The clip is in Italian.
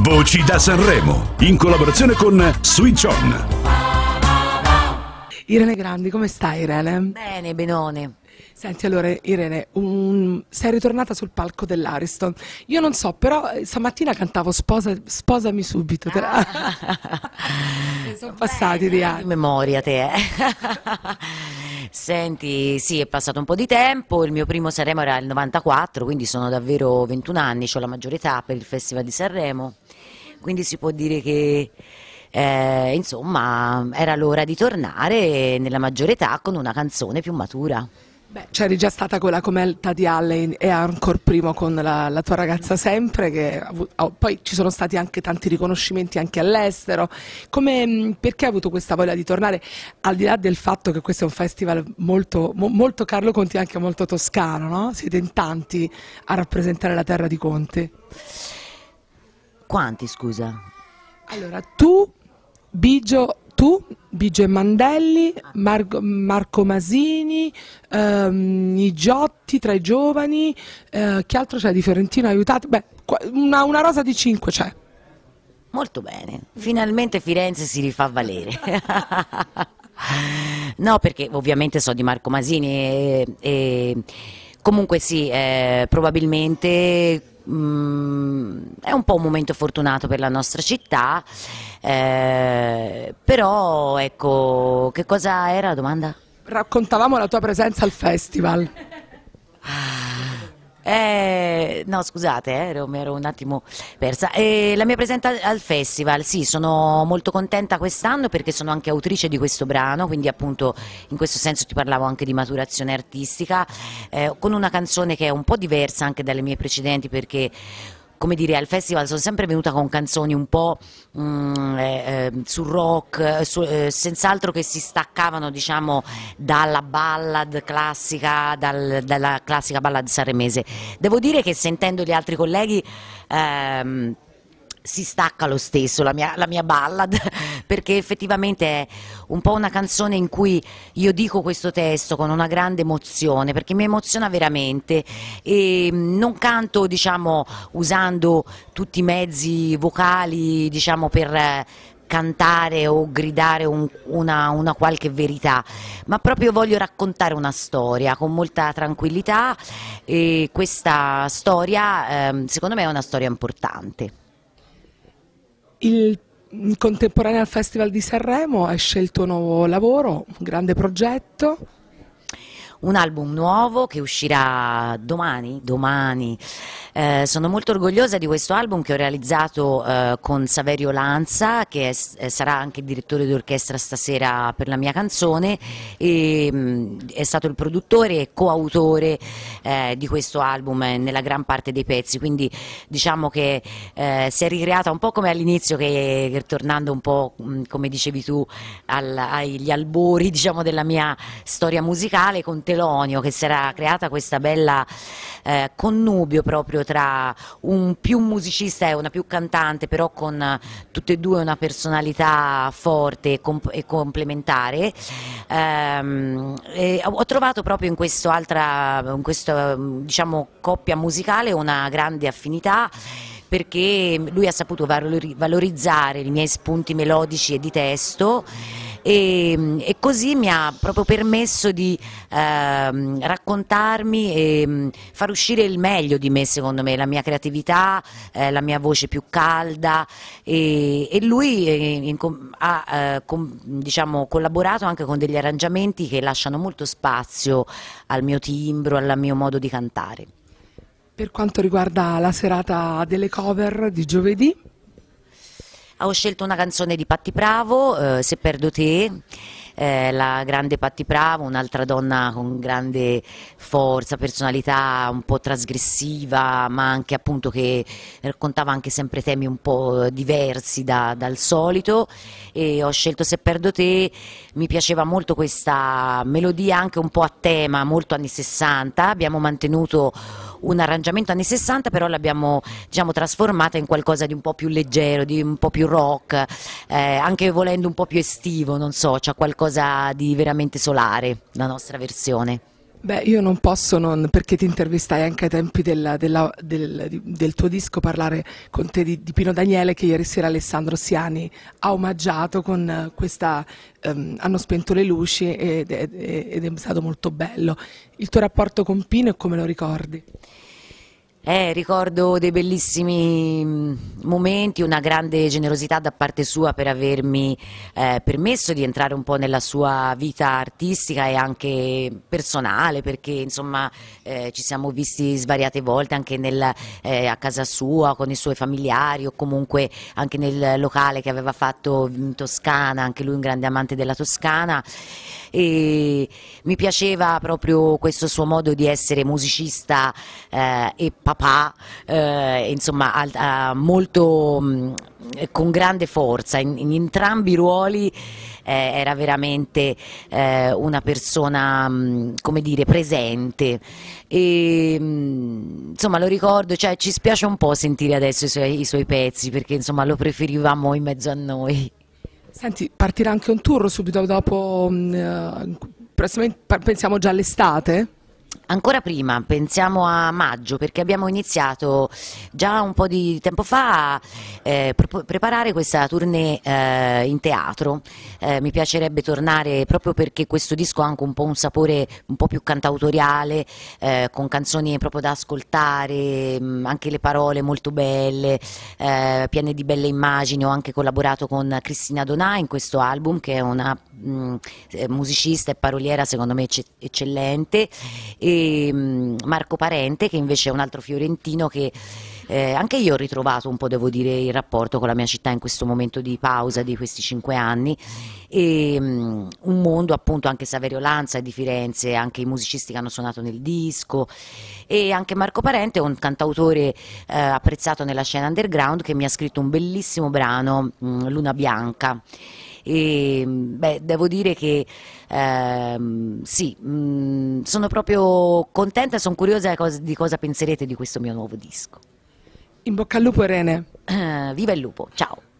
Voci da Sanremo, in collaborazione con Switch On. Irene Grandi, come stai Irene? Bene, benone. Senti, allora Irene, un... sei ritornata sul palco dell'Ariston. Io non so, però eh, stamattina cantavo Sposa... Sposami subito. Te... Ah, sono passati bene, di anni. memoria te, eh. Senti, sì, è passato un po' di tempo, il mio primo Sanremo era il 94, quindi sono davvero 21 anni, ho la maggiore età per il Festival di Sanremo, quindi si può dire che eh, insomma era l'ora di tornare nella maggiore età con una canzone più matura. Beh, c'eri già stata con la cometa di Allen e ancora prima con la, la, tua ragazza sempre, che oh, poi ci sono stati anche tanti riconoscimenti anche all'estero. Come, mm, perché hai avuto questa voglia di tornare? Al di là del fatto che questo è un festival molto, mo, molto Carlo Conti, anche molto toscano, no? Siete in tanti a rappresentare la terra di Conti. Quanti, scusa? Allora, tu, Bigio tu, Bige Mandelli, Mar- Marco Masini, ehm, i Giotti tra i giovani, eh, chi altro c'è di Fiorentino aiutato? Beh, una, una rosa di cinque c'è. Molto bene, finalmente Firenze si rifà valere. no, perché ovviamente so di Marco Masini e, e comunque sì, eh, probabilmente mh, mm, è un po' un momento fortunato per la nostra città. Eh, però ecco, che cosa era la domanda? Raccontavamo la tua presenza al festival. Ah, eh, no, scusate, eh, ero, mi ero un attimo persa. Eh, la mia presenza al festival, sì, sono molto contenta quest'anno perché sono anche autrice di questo brano, quindi appunto in questo senso ti parlavo anche di maturazione artistica, eh, con una canzone che è un po' diversa anche dalle mie precedenti perché come dire, al festival sono sempre venuta con canzoni un po' mh, mm, eh, eh sul rock, eh, su, eh, senz'altro che si staccavano diciamo, dalla ballad classica, dal, dalla classica ballad sanremese. Devo dire che sentendo gli altri colleghi ehm, si stacca lo stesso la mia, la mia ballad, perché effettivamente è un po' una canzone in cui io dico questo testo con una grande emozione, perché mi emoziona veramente e mm, non canto diciamo, usando tutti i mezzi vocali diciamo, per eh, cantare o gridare un, una, una, qualche verità, ma proprio voglio raccontare una storia con molta tranquillità e questa storia eh, secondo me è una storia importante. Il contemporaneo al Festival di Sanremo esce scelto un nuovo lavoro, un grande progetto un album nuovo che uscirà domani, domani. Eh, sono molto orgogliosa di questo album che ho realizzato eh, con Saverio Lanza, che è, eh, sarà anche il direttore d'orchestra stasera per la mia canzone, e, mh, mm, è stato il produttore e coautore eh, di questo album eh, nella gran parte dei pezzi, quindi diciamo che eh, si è ricreata un po' come all'inizio, che, che tornando un po' mh, mm, come dicevi tu al, agli albori diciamo, della mia storia musicale, con Montelonio che sarà creata questa bella eh, connubio proprio tra un più musicista e una più cantante, però con tutte e due una personalità forte e, comp e complementare. Ehm, e ho trovato proprio in questa altra diciamo, coppia musicale una grande affinità perché lui ha saputo valorizzare i miei spunti melodici e di testo e, e così mi ha proprio permesso di eh, raccontarmi e mm, far uscire il meglio di me secondo me, la mia creatività, eh, la mia voce più calda e, e lui eh, in, ha eh, com, diciamo, collaborato anche con degli arrangiamenti che lasciano molto spazio al mio timbro, al mio modo di cantare. Per quanto riguarda la serata delle cover di giovedì, ho scelto una canzone di Patti Bravo, eh, Se perdo te, eh, la grande Patti Pravo, un'altra donna con grande forza, personalità un po' trasgressiva, ma anche appunto che raccontava anche sempre temi un po' diversi da, dal solito. E ho scelto Se perdo te, mi piaceva molto questa melodia anche un po' a tema, molto anni 60, abbiamo mantenuto un arrangiamento anni 60, però l'abbiamo diciamo, trasformata in qualcosa di un po' più leggero, di un po' più rock, eh, anche volendo un po' più estivo, non so, c'è qualcosa di veramente solare la nostra versione. Beh, io non posso non, perché ti intervistai anche ai tempi della, della, del, del, tuo disco, parlare con te di, di, Pino Daniele che ieri sera Alessandro Siani ha omaggiato con questa, ehm, hanno spento le luci ed, ed, ed è stato molto bello. Il tuo rapporto con Pino e come lo ricordi? Eh, ricordo dei bellissimi mm, momenti, una grande generosità da parte sua per avermi eh, permesso di entrare un po' nella sua vita artistica e anche personale, perché insomma eh, ci siamo visti svariate volte anche nel, eh, a casa sua, con i suoi familiari o comunque anche nel locale che aveva fatto in Toscana, anche lui un grande amante della Toscana. E mi piaceva proprio questo suo modo di essere musicista eh, e papà papà, eh, insomma, al, a, molto mh, mm, con grande forza, in, in entrambi i ruoli eh, era veramente eh, una persona, mh, mm, come dire, presente. E, mh, mm, insomma, lo ricordo, cioè, ci spiace un po' sentire adesso i suoi, i suoi pezzi perché insomma, lo preferivamo in mezzo a noi. Senti, partirà anche un tour subito dopo, eh, pensiamo già all'estate? Ancora prima, pensiamo a maggio, perché abbiamo iniziato già un po' di tempo fa a eh, preparare questa tournée eh, in teatro. Eh, mi piacerebbe tornare proprio perché questo disco ha anche un po' un sapore un po' più cantautoriale, eh, con canzoni proprio da ascoltare, mm, anche le parole molto belle, eh, piene di belle immagini. Ho anche collaborato con Cristina Donà in questo album, che è una mh, mm, eh, musicista e paroliera secondo me ecce eccellente. E e mm, Marco Parente che invece è un altro fiorentino che eh, anche io ho ritrovato un po' devo dire il rapporto con la mia città in questo momento di pausa di questi cinque anni e um, un mondo appunto anche Saverio Lanza di Firenze, anche i musicisti che hanno suonato nel disco e anche Marco Parente è un cantautore eh, apprezzato nella scena underground che mi ha scritto un bellissimo brano, mh, mm, Luna Bianca e, ehm, beh, devo dire che ehm, sì, mh, mm, sono proprio contenta, e sono curiosa di cosa penserete di questo mio nuovo disco. In bocca al lupo Irene. Eh, viva il lupo, ciao.